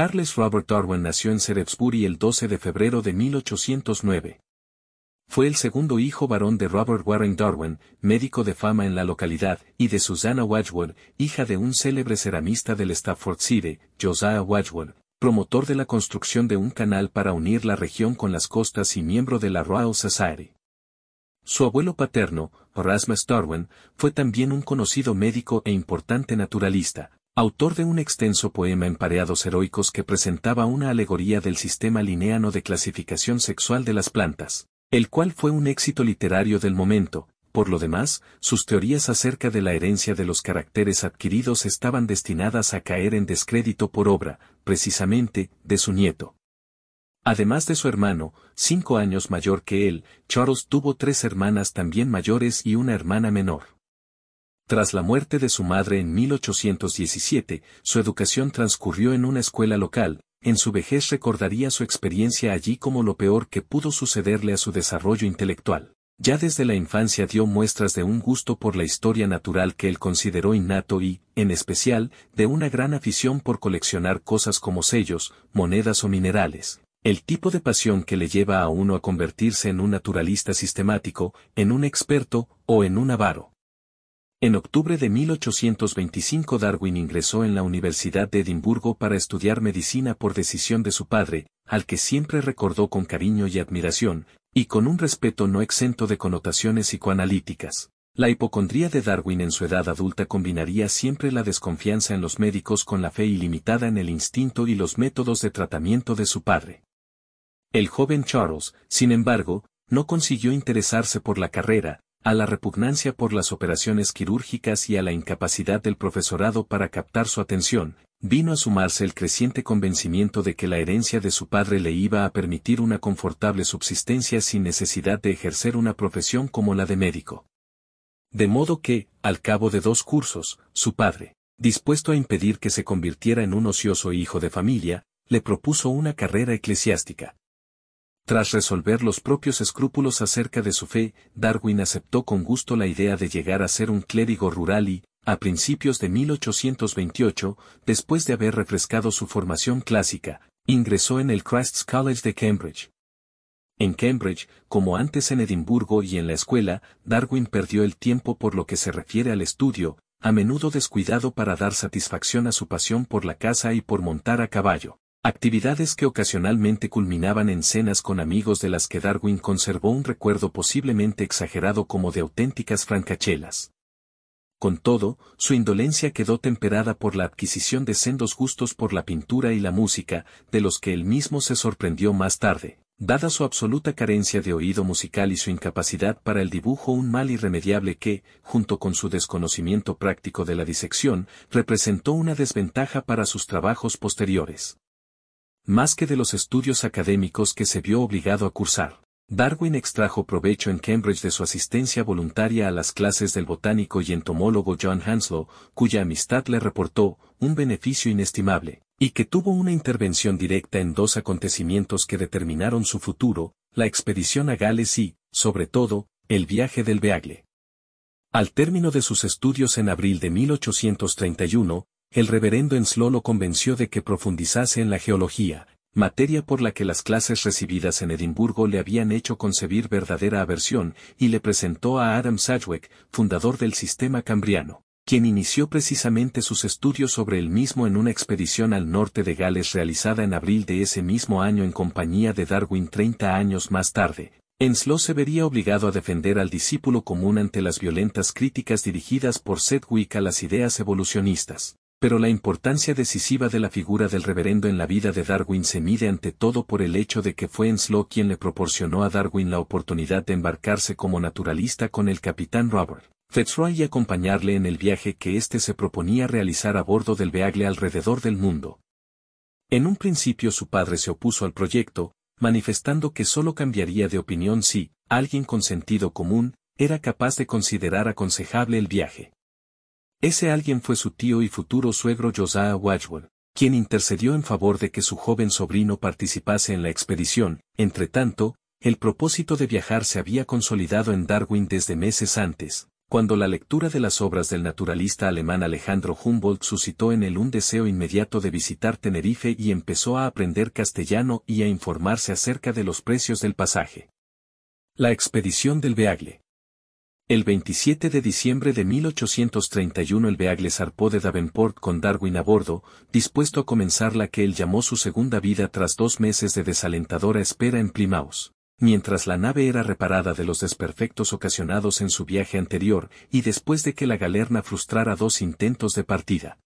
Charles Robert Darwin nació en Shrewsbury el 12 de febrero de 1809. Fue el segundo hijo varón de Robert Warren Darwin, médico de fama en la localidad, y de Susanna Wedgwood, hija de un célebre ceramista del Staffordshire, Josiah Wedgwood, promotor de la construcción de un canal para unir la región con las costas y miembro de la Royal Society. Su abuelo paterno, Erasmus Darwin, fue también un conocido médico e importante naturalista, Autor de un extenso poema en pareados heroicos que presentaba una alegoría del sistema lineano de clasificación sexual de las plantas, el cual fue un éxito literario del momento, por lo demás, sus teorías acerca de la herencia de los caracteres adquiridos estaban destinadas a caer en descrédito por obra, precisamente, de su nieto. Además de su hermano, cinco años mayor que él, Charles tuvo tres hermanas también mayores y una hermana menor. Tras la muerte de su madre en 1817, su educación transcurrió en una escuela local, en su vejez recordaría su experiencia allí como lo peor que pudo sucederle a su desarrollo intelectual. Ya desde la infancia dio muestras de un gusto por la historia natural que él consideró innato y, en especial, de una gran afición por coleccionar cosas como sellos, monedas o minerales. El tipo de pasión que le lleva a uno a convertirse en un naturalista sistemático, en un experto o en un avaro. En octubre de 1825 Darwin ingresó en la Universidad de Edimburgo para estudiar medicina por decisión de su padre, al que siempre recordó con cariño y admiración, y con un respeto no exento de connotaciones psicoanalíticas. La hipocondría de Darwin en su edad adulta combinaría siempre la desconfianza en los médicos con la fe ilimitada en el instinto y los métodos de tratamiento de su padre. El joven Charles, sin embargo, no consiguió interesarse por la carrera, a la repugnancia por las operaciones quirúrgicas y a la incapacidad del profesorado para captar su atención, vino a sumarse el creciente convencimiento de que la herencia de su padre le iba a permitir una confortable subsistencia sin necesidad de ejercer una profesión como la de médico. De modo que, al cabo de dos cursos, su padre, dispuesto a impedir que se convirtiera en un ocioso hijo de familia, le propuso una carrera eclesiástica, tras resolver los propios escrúpulos acerca de su fe, Darwin aceptó con gusto la idea de llegar a ser un clérigo rural y, a principios de 1828, después de haber refrescado su formación clásica, ingresó en el Christ's College de Cambridge. En Cambridge, como antes en Edimburgo y en la escuela, Darwin perdió el tiempo por lo que se refiere al estudio, a menudo descuidado para dar satisfacción a su pasión por la caza y por montar a caballo. Actividades que ocasionalmente culminaban en cenas con amigos de las que Darwin conservó un recuerdo posiblemente exagerado como de auténticas francachelas. Con todo, su indolencia quedó temperada por la adquisición de sendos gustos por la pintura y la música, de los que él mismo se sorprendió más tarde. Dada su absoluta carencia de oído musical y su incapacidad para el dibujo, un mal irremediable que, junto con su desconocimiento práctico de la disección, representó una desventaja para sus trabajos posteriores más que de los estudios académicos que se vio obligado a cursar. Darwin extrajo provecho en Cambridge de su asistencia voluntaria a las clases del botánico y entomólogo John Hanslow, cuya amistad le reportó un beneficio inestimable, y que tuvo una intervención directa en dos acontecimientos que determinaron su futuro, la expedición a Gales y, sobre todo, el viaje del Beagle. Al término de sus estudios en abril de 1831, el reverendo Enslow lo convenció de que profundizase en la geología, materia por la que las clases recibidas en Edimburgo le habían hecho concebir verdadera aversión, y le presentó a Adam Sedgwick, fundador del sistema cambriano, quien inició precisamente sus estudios sobre el mismo en una expedición al norte de Gales realizada en abril de ese mismo año en compañía de Darwin 30 años más tarde. Enslow se vería obligado a defender al discípulo común ante las violentas críticas dirigidas por Sedgwick a las ideas evolucionistas. Pero la importancia decisiva de la figura del reverendo en la vida de Darwin se mide ante todo por el hecho de que fue Enslow quien le proporcionó a Darwin la oportunidad de embarcarse como naturalista con el capitán Robert Fitzroy y acompañarle en el viaje que éste se proponía realizar a bordo del Beagle alrededor del mundo. En un principio su padre se opuso al proyecto, manifestando que solo cambiaría de opinión si, alguien con sentido común, era capaz de considerar aconsejable el viaje. Ese alguien fue su tío y futuro suegro Josiah Wedgwood, quien intercedió en favor de que su joven sobrino participase en la expedición. entre tanto, el propósito de viajar se había consolidado en Darwin desde meses antes, cuando la lectura de las obras del naturalista alemán Alejandro Humboldt suscitó en él un deseo inmediato de visitar Tenerife y empezó a aprender castellano y a informarse acerca de los precios del pasaje. La expedición del Beagle el 27 de diciembre de 1831 el Beagle zarpó de Davenport con Darwin a bordo, dispuesto a comenzar la que él llamó su segunda vida tras dos meses de desalentadora espera en Plymouth mientras la nave era reparada de los desperfectos ocasionados en su viaje anterior y después de que la galerna frustrara dos intentos de partida.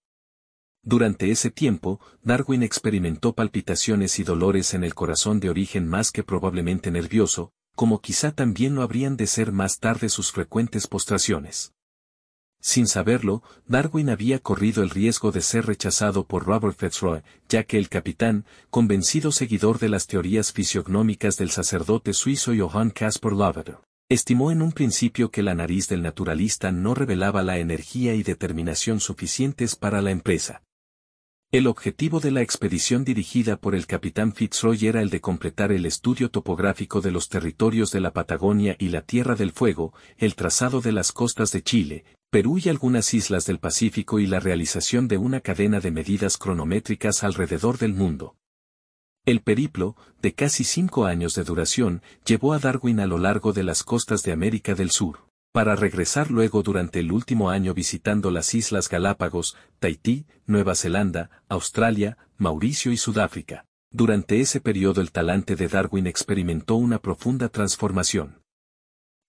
Durante ese tiempo, Darwin experimentó palpitaciones y dolores en el corazón de origen más que probablemente nervioso, como quizá también lo habrían de ser más tarde sus frecuentes postraciones. Sin saberlo, Darwin había corrido el riesgo de ser rechazado por Robert Fitzroy, ya que el capitán, convencido seguidor de las teorías fisiognómicas del sacerdote suizo Johann Caspar Lavater, estimó en un principio que la nariz del naturalista no revelaba la energía y determinación suficientes para la empresa. El objetivo de la expedición dirigida por el capitán Fitzroy era el de completar el estudio topográfico de los territorios de la Patagonia y la Tierra del Fuego, el trazado de las costas de Chile, Perú y algunas islas del Pacífico y la realización de una cadena de medidas cronométricas alrededor del mundo. El periplo, de casi cinco años de duración, llevó a Darwin a lo largo de las costas de América del Sur para regresar luego durante el último año visitando las Islas Galápagos, Tahití, Nueva Zelanda, Australia, Mauricio y Sudáfrica. Durante ese periodo el talante de Darwin experimentó una profunda transformación.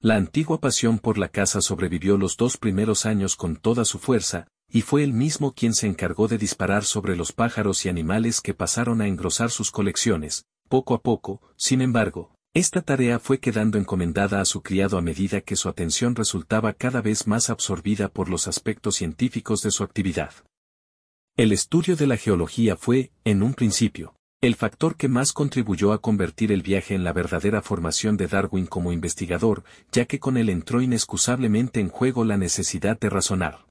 La antigua pasión por la caza sobrevivió los dos primeros años con toda su fuerza, y fue él mismo quien se encargó de disparar sobre los pájaros y animales que pasaron a engrosar sus colecciones, poco a poco, sin embargo, esta tarea fue quedando encomendada a su criado a medida que su atención resultaba cada vez más absorbida por los aspectos científicos de su actividad. El estudio de la geología fue, en un principio, el factor que más contribuyó a convertir el viaje en la verdadera formación de Darwin como investigador, ya que con él entró inexcusablemente en juego la necesidad de razonar.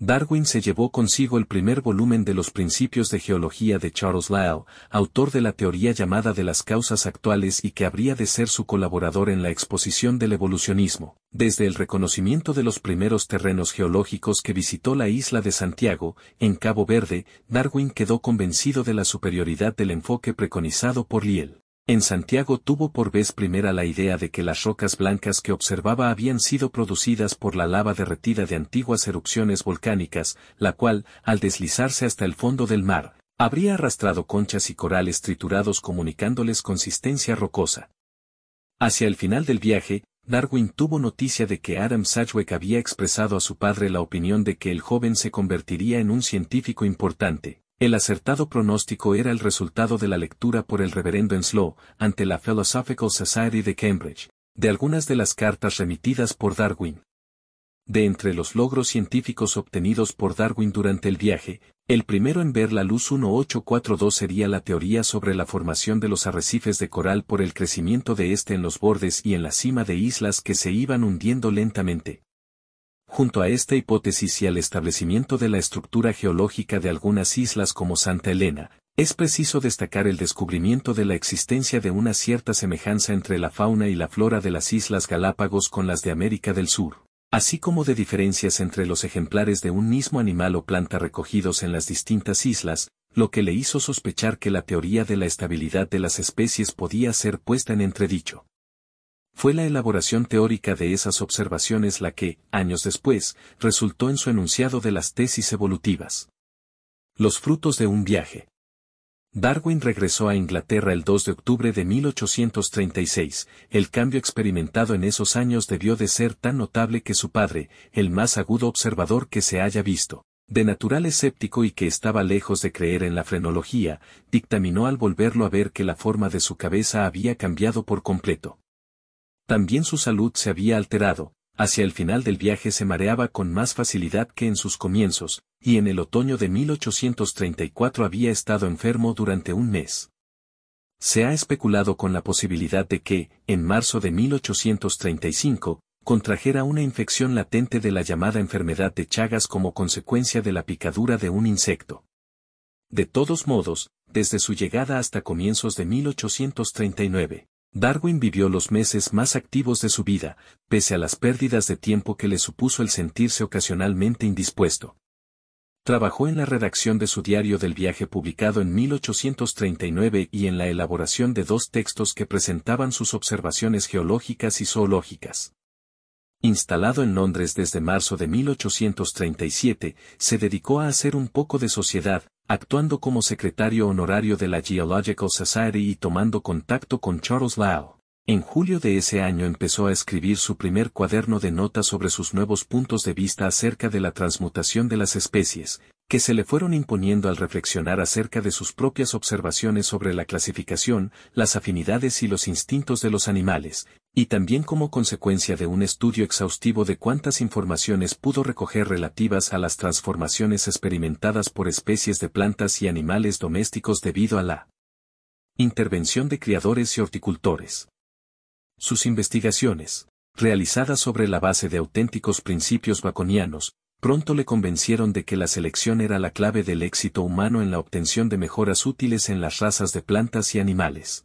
Darwin se llevó consigo el primer volumen de los Principios de Geología de Charles Lyell, autor de la teoría llamada de las causas actuales y que habría de ser su colaborador en la exposición del evolucionismo, desde el reconocimiento de los primeros terrenos geológicos que visitó la isla de Santiago, en Cabo Verde, Darwin quedó convencido de la superioridad del enfoque preconizado por Lyell. En Santiago tuvo por vez primera la idea de que las rocas blancas que observaba habían sido producidas por la lava derretida de antiguas erupciones volcánicas, la cual, al deslizarse hasta el fondo del mar, habría arrastrado conchas y corales triturados comunicándoles consistencia rocosa. Hacia el final del viaje, Darwin tuvo noticia de que Adam Sedgwick había expresado a su padre la opinión de que el joven se convertiría en un científico importante, el acertado pronóstico era el resultado de la lectura por el reverendo Enslow, ante la Philosophical Society de Cambridge, de algunas de las cartas remitidas por Darwin. De entre los logros científicos obtenidos por Darwin durante el viaje, el primero en ver la luz 1842 sería la teoría sobre la formación de los arrecifes de coral por el crecimiento de éste en los bordes y en la cima de islas que se iban hundiendo lentamente junto a esta hipótesis y al establecimiento de la estructura geológica de algunas islas como Santa Elena, es preciso destacar el descubrimiento de la existencia de una cierta semejanza entre la fauna y la flora de las Islas Galápagos con las de América del Sur, así como de diferencias entre los ejemplares de un mismo animal o planta recogidos en las distintas islas, lo que le hizo sospechar que la teoría de la estabilidad de las especies podía ser puesta en entredicho fue la elaboración teórica de esas observaciones la que, años después, resultó en su enunciado de las tesis evolutivas. Los frutos de un viaje. Darwin regresó a Inglaterra el 2 de octubre de 1836. El cambio experimentado en esos años debió de ser tan notable que su padre, el más agudo observador que se haya visto, de natural escéptico y que estaba lejos de creer en la frenología, dictaminó al volverlo a ver que la forma de su cabeza había cambiado por completo. También su salud se había alterado, hacia el final del viaje se mareaba con más facilidad que en sus comienzos, y en el otoño de 1834 había estado enfermo durante un mes. Se ha especulado con la posibilidad de que, en marzo de 1835, contrajera una infección latente de la llamada enfermedad de Chagas como consecuencia de la picadura de un insecto. De todos modos, desde su llegada hasta comienzos de 1839, Darwin vivió los meses más activos de su vida, pese a las pérdidas de tiempo que le supuso el sentirse ocasionalmente indispuesto. Trabajó en la redacción de su diario del viaje publicado en 1839 y en la elaboración de dos textos que presentaban sus observaciones geológicas y zoológicas. Instalado en Londres desde marzo de 1837, se dedicó a hacer un poco de sociedad, actuando como secretario honorario de la Geological Society y tomando contacto con Charles Lyell, En julio de ese año empezó a escribir su primer cuaderno de notas sobre sus nuevos puntos de vista acerca de la transmutación de las especies, que se le fueron imponiendo al reflexionar acerca de sus propias observaciones sobre la clasificación, las afinidades y los instintos de los animales, y también como consecuencia de un estudio exhaustivo de cuántas informaciones pudo recoger relativas a las transformaciones experimentadas por especies de plantas y animales domésticos debido a la intervención de criadores y horticultores. Sus investigaciones, realizadas sobre la base de auténticos principios baconianos, Pronto le convencieron de que la selección era la clave del éxito humano en la obtención de mejoras útiles en las razas de plantas y animales.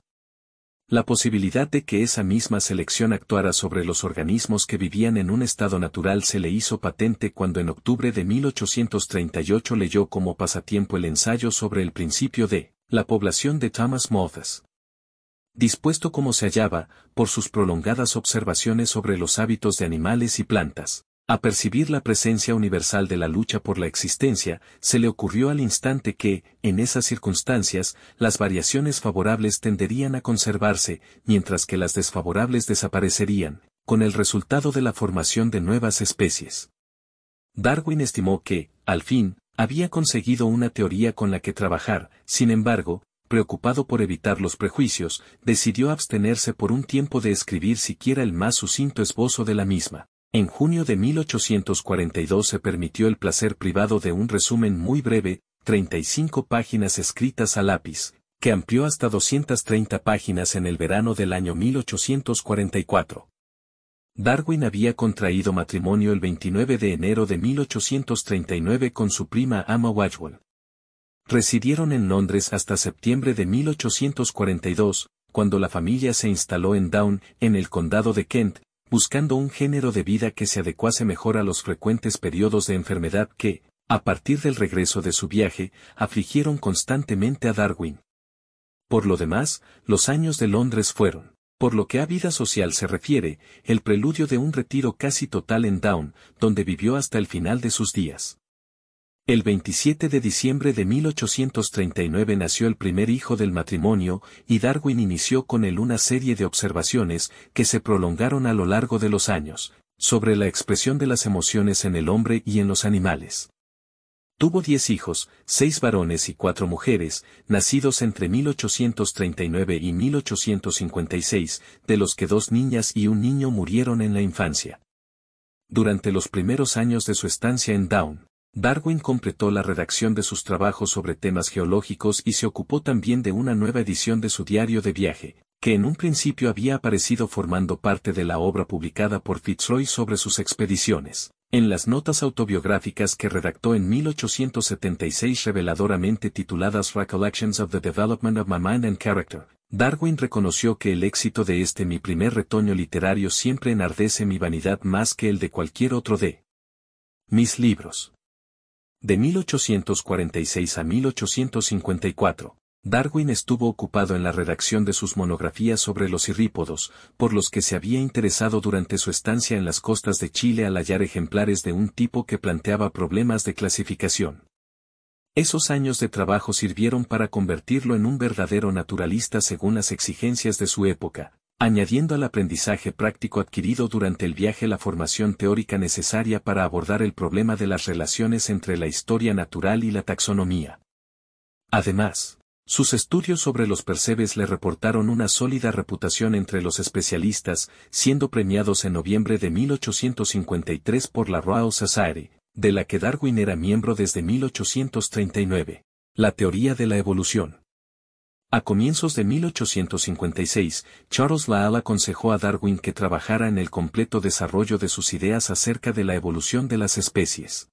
La posibilidad de que esa misma selección actuara sobre los organismos que vivían en un estado natural se le hizo patente cuando en octubre de 1838 leyó como pasatiempo el ensayo sobre el principio de la población de Thomas Malthus. Dispuesto como se hallaba, por sus prolongadas observaciones sobre los hábitos de animales y plantas, a percibir la presencia universal de la lucha por la existencia, se le ocurrió al instante que, en esas circunstancias, las variaciones favorables tenderían a conservarse, mientras que las desfavorables desaparecerían, con el resultado de la formación de nuevas especies. Darwin estimó que, al fin, había conseguido una teoría con la que trabajar, sin embargo, preocupado por evitar los prejuicios, decidió abstenerse por un tiempo de escribir siquiera el más sucinto esbozo de la misma. En junio de 1842 se permitió el placer privado de un resumen muy breve, 35 páginas escritas a lápiz, que amplió hasta 230 páginas en el verano del año 1844. Darwin había contraído matrimonio el 29 de enero de 1839 con su prima Ama Watchwell. Residieron en Londres hasta septiembre de 1842, cuando la familia se instaló en Down, en el condado de Kent, buscando un género de vida que se adecuase mejor a los frecuentes periodos de enfermedad que, a partir del regreso de su viaje, afligieron constantemente a Darwin. Por lo demás, los años de Londres fueron, por lo que a vida social se refiere, el preludio de un retiro casi total en Down, donde vivió hasta el final de sus días. El 27 de diciembre de 1839 nació el primer hijo del matrimonio, y Darwin inició con él una serie de observaciones que se prolongaron a lo largo de los años, sobre la expresión de las emociones en el hombre y en los animales. Tuvo diez hijos, seis varones y cuatro mujeres, nacidos entre 1839 y 1856, de los que dos niñas y un niño murieron en la infancia. Durante los primeros años de su estancia en Down, Darwin completó la redacción de sus trabajos sobre temas geológicos y se ocupó también de una nueva edición de su diario de viaje, que en un principio había aparecido formando parte de la obra publicada por Fitzroy sobre sus expediciones. En las notas autobiográficas que redactó en 1876 reveladoramente tituladas Recollections of the Development of My Mind and Character, Darwin reconoció que el éxito de este mi primer retoño literario siempre enardece mi vanidad más que el de cualquier otro de mis libros. De 1846 a 1854, Darwin estuvo ocupado en la redacción de sus monografías sobre los irrípodos, por los que se había interesado durante su estancia en las costas de Chile al hallar ejemplares de un tipo que planteaba problemas de clasificación. Esos años de trabajo sirvieron para convertirlo en un verdadero naturalista según las exigencias de su época, añadiendo al aprendizaje práctico adquirido durante el viaje la formación teórica necesaria para abordar el problema de las relaciones entre la historia natural y la taxonomía. Además, sus estudios sobre los percebes le reportaron una sólida reputación entre los especialistas, siendo premiados en noviembre de 1853 por la Royal Society, de la que Darwin era miembro desde 1839. La teoría de la evolución. A comienzos de 1856, Charles Lyell aconsejó a Darwin que trabajara en el completo desarrollo de sus ideas acerca de la evolución de las especies.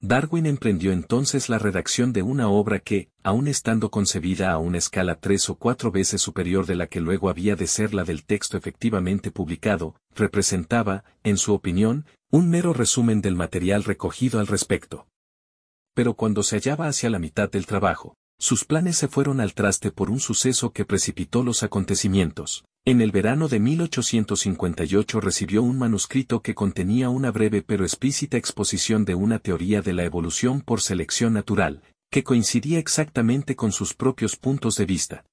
Darwin emprendió entonces la redacción de una obra que, aun estando concebida a una escala tres o cuatro veces superior de la que luego había de ser la del texto efectivamente publicado, representaba, en su opinión, un mero resumen del material recogido al respecto. Pero cuando se hallaba hacia la mitad del trabajo, sus planes se fueron al traste por un suceso que precipitó los acontecimientos. En el verano de 1858 recibió un manuscrito que contenía una breve pero explícita exposición de una teoría de la evolución por selección natural, que coincidía exactamente con sus propios puntos de vista.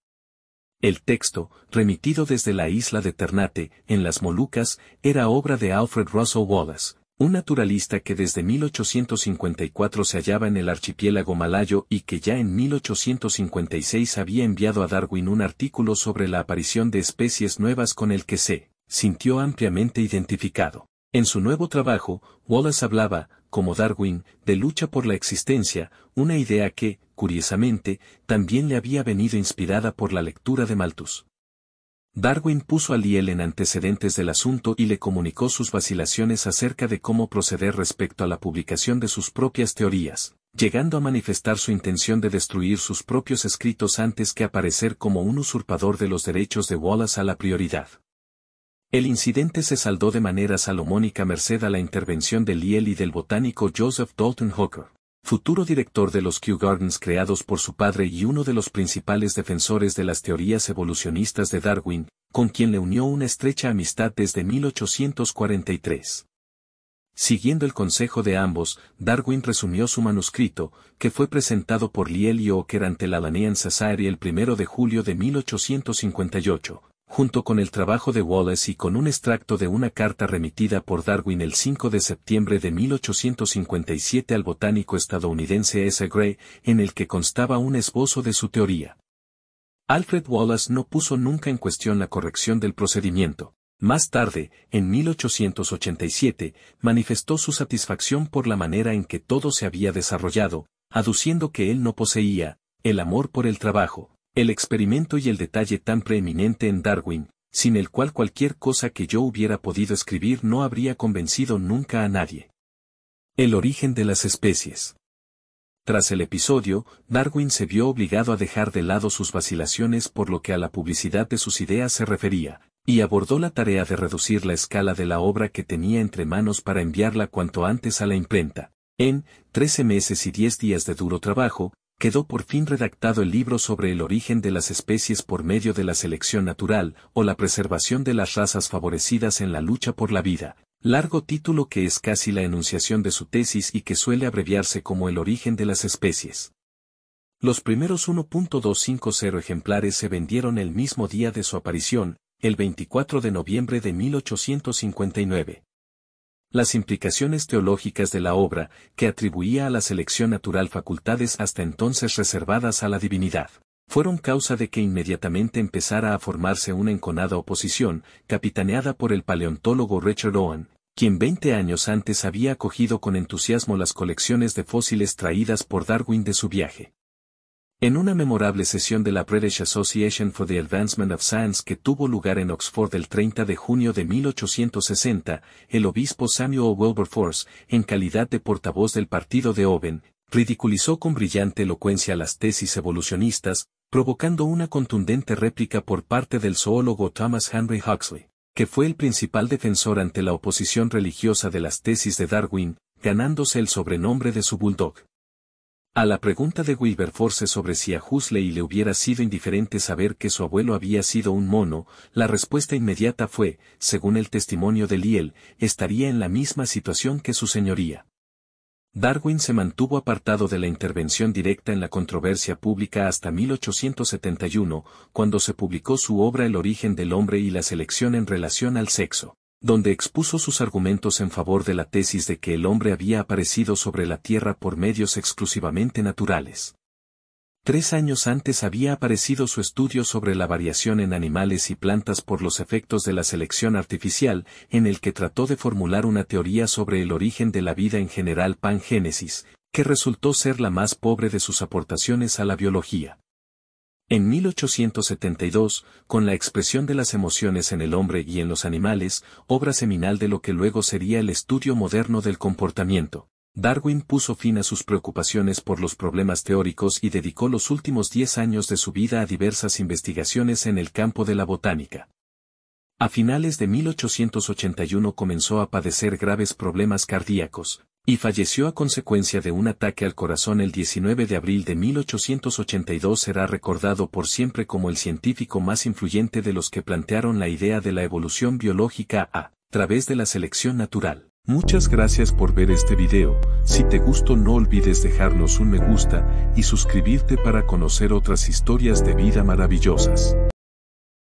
El texto, remitido desde la isla de Ternate, en las Molucas, era obra de Alfred Russell Wallace, un naturalista que desde 1854 se hallaba en el archipiélago malayo y que ya en 1856 había enviado a Darwin un artículo sobre la aparición de especies nuevas con el que se sintió ampliamente identificado. En su nuevo trabajo, Wallace hablaba, como Darwin, de lucha por la existencia, una idea que, curiosamente, también le había venido inspirada por la lectura de Malthus. Darwin puso a Liel en antecedentes del asunto y le comunicó sus vacilaciones acerca de cómo proceder respecto a la publicación de sus propias teorías, llegando a manifestar su intención de destruir sus propios escritos antes que aparecer como un usurpador de los derechos de Wallace a la prioridad. El incidente se saldó de manera salomónica merced a la intervención de Liel y del botánico Joseph Dalton Hooker futuro director de los Kew Gardens creados por su padre y uno de los principales defensores de las teorías evolucionistas de Darwin, con quien le unió una estrecha amistad desde 1843. Siguiendo el consejo de ambos, Darwin resumió su manuscrito, que fue presentado por Liel y Ocker ante la en Society el 1 de julio de 1858, junto con el trabajo de Wallace y con un extracto de una carta remitida por Darwin el 5 de septiembre de 1857 al botánico estadounidense S. Gray, en el que constaba un esbozo de su teoría. Alfred Wallace no puso nunca en cuestión la corrección del procedimiento. Más tarde, en 1887, manifestó su satisfacción por la manera en que todo se había desarrollado, aduciendo que él no poseía el amor por el trabajo, el experimento y el detalle tan preeminente en Darwin, sin el cual cualquier cosa que yo hubiera podido escribir no habría convencido nunca a nadie. El origen de las especies. Tras el episodio, Darwin se vio obligado a dejar de lado sus vacilaciones por lo que a la publicidad de sus ideas se refería, y abordó la tarea de reducir la escala de la obra que tenía entre manos para enviarla cuanto antes a la imprenta. En 13 meses y 10 días de duro trabajo, quedó por fin redactado el libro sobre el origen de las especies por medio de la selección natural o la preservación de las razas favorecidas en la lucha por la vida, largo título que es casi la enunciación de su tesis y que suele abreviarse como el origen de las especies. Los primeros 1.250 ejemplares se vendieron el mismo día de su aparición, el 24 de noviembre de 1859. Las implicaciones teológicas de la obra, que atribuía a la selección natural facultades hasta entonces reservadas a la divinidad, fueron causa de que inmediatamente empezara a formarse una enconada oposición, capitaneada por el paleontólogo Richard Owen, quien veinte años antes había acogido con entusiasmo las colecciones de fósiles traídas por Darwin de su viaje. En una memorable sesión de la British Association for the Advancement of Science que tuvo lugar en Oxford el 30 de junio de 1860, el obispo Samuel Wilberforce, en calidad de portavoz del partido de Owen, ridiculizó con brillante elocuencia las tesis evolucionistas, provocando una contundente réplica por parte del zoólogo Thomas Henry Huxley, que fue el principal defensor ante la oposición religiosa de las tesis de Darwin, ganándose el sobrenombre de su bulldog. A la pregunta de Wilberforce sobre si a Huxley le hubiera sido indiferente saber que su abuelo había sido un mono, la respuesta inmediata fue, según el testimonio de Liel, estaría en la misma situación que su señoría. Darwin se mantuvo apartado de la intervención directa en la controversia pública hasta 1871, cuando se publicó su obra El origen del hombre y la selección en relación al sexo donde expuso sus argumentos en favor de la tesis de que el hombre había aparecido sobre la Tierra por medios exclusivamente naturales. Tres años antes había aparecido su estudio sobre la variación en animales y plantas por los efectos de la selección artificial, en el que trató de formular una teoría sobre el origen de la vida en general génesis, que resultó ser la más pobre de sus aportaciones a la biología. En 1872, con la expresión de las emociones en el hombre y en los animales, obra seminal de lo que luego sería el estudio moderno del comportamiento, Darwin puso fin a sus preocupaciones por los problemas teóricos y dedicó los últimos diez años de su vida a diversas investigaciones en el campo de la botánica. A finales de 1881 comenzó a padecer graves problemas cardíacos, y falleció a consecuencia de un ataque al corazón el 19 de abril de 1882 será recordado por siempre como el científico más influyente de los que plantearon la idea de la evolución biológica a través de la selección natural. Muchas gracias por ver este video, si te gustó no olvides dejarnos un me gusta y suscribirte para conocer otras historias de vida maravillosas.